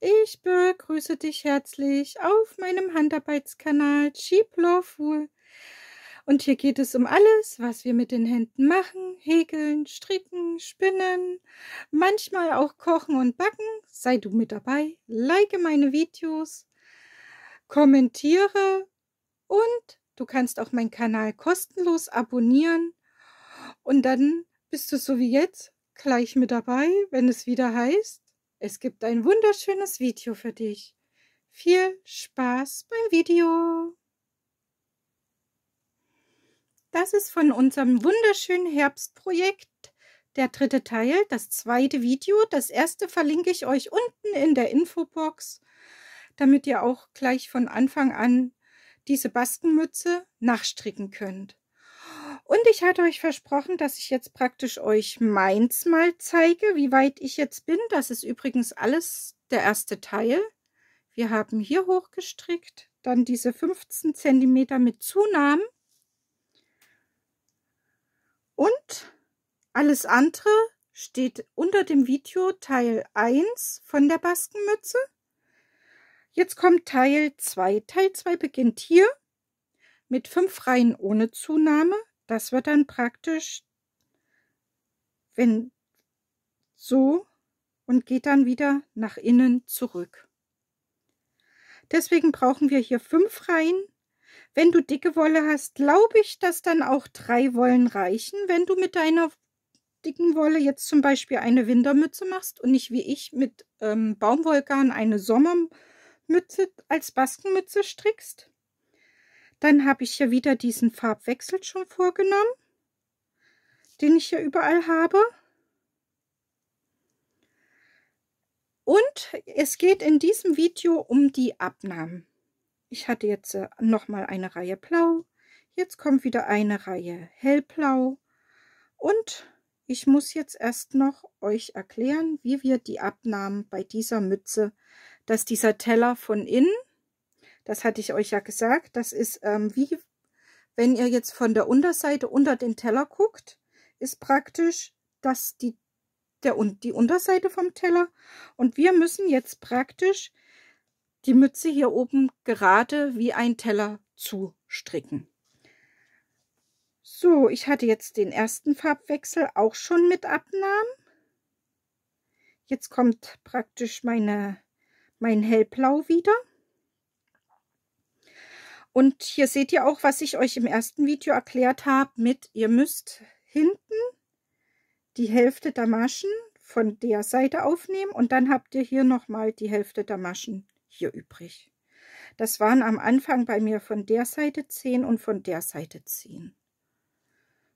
Ich begrüße dich herzlich auf meinem Handarbeitskanal Cheap Love Wool. Und hier geht es um alles, was wir mit den Händen machen, häkeln, stricken, spinnen, manchmal auch kochen und backen. Sei du mit dabei, like meine Videos, kommentiere und du kannst auch meinen Kanal kostenlos abonnieren. Und dann bist du so wie jetzt gleich mit dabei, wenn es wieder heißt, es gibt ein wunderschönes Video für dich. Viel Spaß beim Video. Das ist von unserem wunderschönen Herbstprojekt der dritte Teil, das zweite Video. Das erste verlinke ich euch unten in der Infobox, damit ihr auch gleich von Anfang an diese Baskenmütze nachstricken könnt. Und ich hatte euch versprochen, dass ich jetzt praktisch euch meins mal zeige, wie weit ich jetzt bin. Das ist übrigens alles der erste Teil. Wir haben hier hochgestrickt, dann diese 15 cm mit Zunahmen. Und alles andere steht unter dem Video Teil 1 von der Baskenmütze. Jetzt kommt Teil 2. Teil 2 beginnt hier mit 5 Reihen ohne Zunahme, das wird dann praktisch, wenn so und geht dann wieder nach innen zurück. Deswegen brauchen wir hier fünf Reihen. Wenn du dicke Wolle hast, glaube ich, dass dann auch drei Wollen reichen. Wenn du mit deiner dicken Wolle jetzt zum Beispiel eine Wintermütze machst und nicht wie ich mit ähm, Baumwollgarn eine Sommermütze als Baskenmütze strickst, dann habe ich hier wieder diesen Farbwechsel schon vorgenommen, den ich hier überall habe. Und es geht in diesem Video um die Abnahmen. Ich hatte jetzt äh, nochmal eine Reihe blau, jetzt kommt wieder eine Reihe hellblau und ich muss jetzt erst noch euch erklären, wie wir die Abnahmen bei dieser Mütze, dass dieser Teller von innen das hatte ich euch ja gesagt. Das ist ähm, wie, wenn ihr jetzt von der Unterseite unter den Teller guckt, ist praktisch das die, der, die Unterseite vom Teller. Und wir müssen jetzt praktisch die Mütze hier oben gerade wie ein Teller zustricken. So, ich hatte jetzt den ersten Farbwechsel auch schon mit Abnahmen. Jetzt kommt praktisch meine, mein Hellblau wieder. Und hier seht ihr auch, was ich euch im ersten Video erklärt habe mit, ihr müsst hinten die Hälfte der Maschen von der Seite aufnehmen und dann habt ihr hier nochmal die Hälfte der Maschen hier übrig. Das waren am Anfang bei mir von der Seite 10 und von der Seite 10.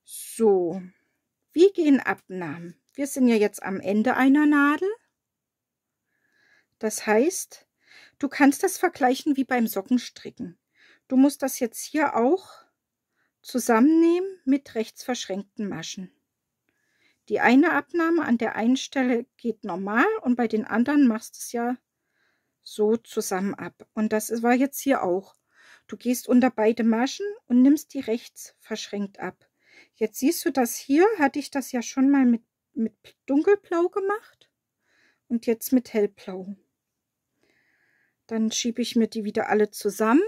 So, wie gehen Abnahmen? Wir sind ja jetzt am Ende einer Nadel. Das heißt, du kannst das vergleichen wie beim Sockenstricken. Du musst das jetzt hier auch zusammennehmen mit rechts verschränkten Maschen. Die eine Abnahme an der einen Stelle geht normal und bei den anderen machst du es ja so zusammen ab. Und das war jetzt hier auch. Du gehst unter beide Maschen und nimmst die rechts verschränkt ab. Jetzt siehst du das hier, hatte ich das ja schon mal mit, mit dunkelblau gemacht und jetzt mit hellblau. Dann schiebe ich mir die wieder alle zusammen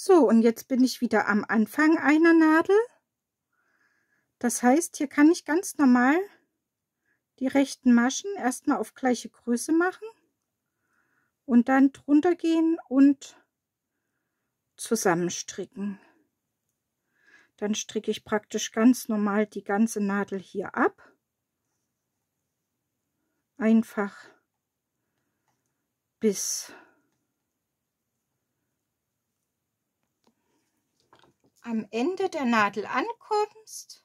So, und jetzt bin ich wieder am Anfang einer Nadel. Das heißt, hier kann ich ganz normal die rechten Maschen erstmal auf gleiche Größe machen und dann drunter gehen und zusammenstricken. Dann stricke ich praktisch ganz normal die ganze Nadel hier ab. Einfach bis am Ende der Nadel ankommst,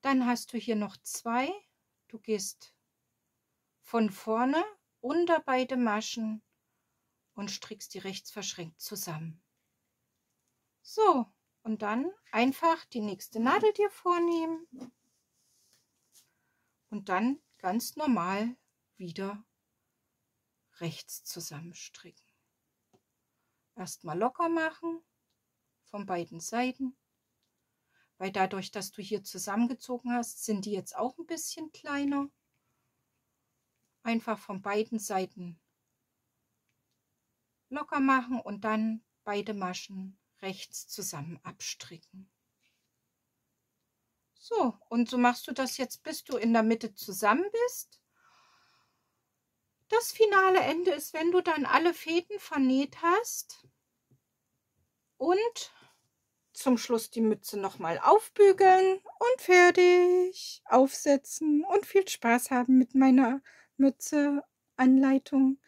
dann hast du hier noch zwei. Du gehst von vorne unter beide Maschen und strickst die rechts verschränkt zusammen. So, und dann einfach die nächste Nadel dir vornehmen und dann ganz normal wieder rechts zusammenstricken erstmal locker machen von beiden Seiten, weil dadurch, dass du hier zusammengezogen hast, sind die jetzt auch ein bisschen kleiner. Einfach von beiden Seiten locker machen und dann beide Maschen rechts zusammen abstricken. So, und so machst du das jetzt, bis du in der Mitte zusammen bist. Das finale Ende ist, wenn du dann alle Fäden vernäht hast und zum Schluss die Mütze nochmal aufbügeln und fertig aufsetzen und viel Spaß haben mit meiner Mütze Anleitung.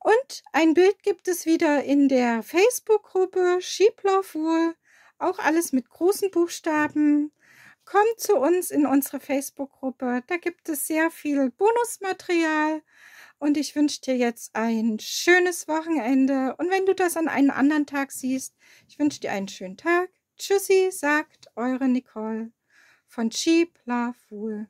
Und ein Bild gibt es wieder in der Facebook-Gruppe Sheep Love Wool, auch alles mit großen Buchstaben. Kommt zu uns in unsere Facebook-Gruppe, da gibt es sehr viel Bonusmaterial und ich wünsche dir jetzt ein schönes Wochenende. Und wenn du das an einem anderen Tag siehst, ich wünsche dir einen schönen Tag. Tschüssi, sagt eure Nicole von Cheap Love Wool.